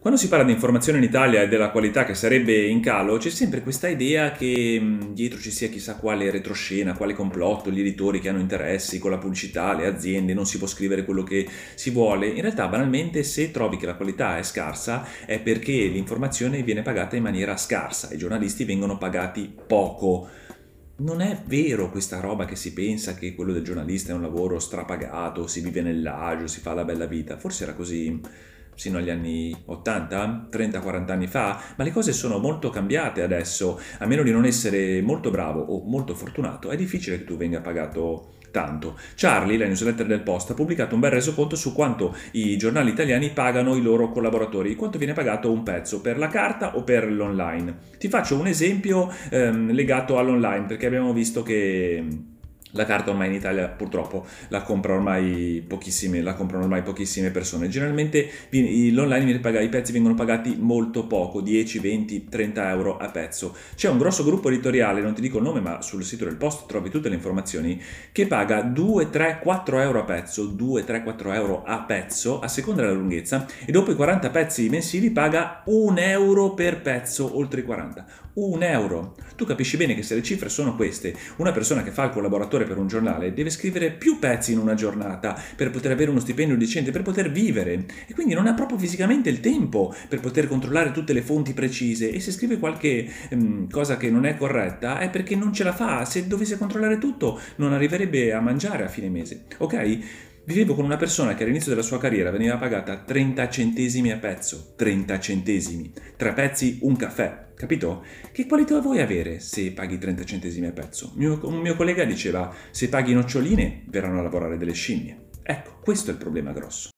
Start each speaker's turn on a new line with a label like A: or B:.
A: Quando si parla di informazione in Italia e della qualità che sarebbe in calo, c'è sempre questa idea che mm, dietro ci sia chissà quale retroscena, quale complotto, gli editori che hanno interessi con la pubblicità, le aziende, non si può scrivere quello che si vuole. In realtà, banalmente, se trovi che la qualità è scarsa, è perché l'informazione viene pagata in maniera scarsa, i giornalisti vengono pagati poco. Non è vero questa roba che si pensa che quello del giornalista è un lavoro strapagato, si vive nell'agio, si fa la bella vita. Forse era così sino agli anni 80, 30-40 anni fa, ma le cose sono molto cambiate adesso, a meno di non essere molto bravo o molto fortunato, è difficile che tu venga pagato tanto. Charlie, la newsletter del Post, ha pubblicato un bel resoconto su quanto i giornali italiani pagano i loro collaboratori, quanto viene pagato un pezzo per la carta o per l'online. Ti faccio un esempio ehm, legato all'online perché abbiamo visto che la carta ormai in Italia purtroppo la, compra ormai la comprano ormai pochissime persone. Generalmente l'online pagato, i pezzi vengono pagati molto poco, 10, 20, 30 euro a pezzo. C'è un grosso gruppo editoriale, non ti dico il nome, ma sul sito del post trovi tutte le informazioni, che paga 2, 3, 4 euro a pezzo, 2, 3, 4 euro a pezzo a seconda della lunghezza e dopo i 40 pezzi mensili paga 1 euro per pezzo oltre i 40. 1 euro. Tu capisci bene che se le cifre sono queste, una persona che fa il collaboratore scrittore per un giornale deve scrivere più pezzi in una giornata per poter avere uno stipendio decente, per poter vivere e quindi non ha proprio fisicamente il tempo per poter controllare tutte le fonti precise e se scrive qualche um, cosa che non è corretta è perché non ce la fa, se dovesse controllare tutto non arriverebbe a mangiare a fine mese, ok? Vivevo con una persona che all'inizio della sua carriera veniva pagata 30 centesimi a pezzo. 30 centesimi. Tre pezzi, un caffè. Capito? Che qualità vuoi avere se paghi 30 centesimi a pezzo? Mio, un mio collega diceva, se paghi noccioline verranno a lavorare delle scimmie. Ecco, questo è il problema grosso.